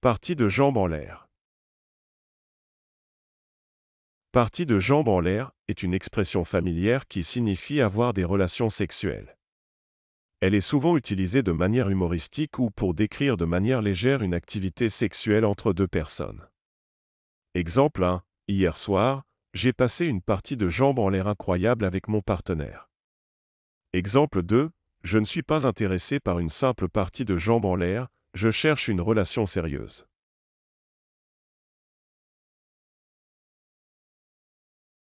Partie de jambes en l'air. Partie de jambes en l'air est une expression familière qui signifie avoir des relations sexuelles. Elle est souvent utilisée de manière humoristique ou pour décrire de manière légère une activité sexuelle entre deux personnes. Exemple 1. Hier soir, j'ai passé une partie de jambes en l'air incroyable avec mon partenaire. Exemple 2. Je ne suis pas intéressé par une simple partie de jambes en l'air, je cherche une relation sérieuse.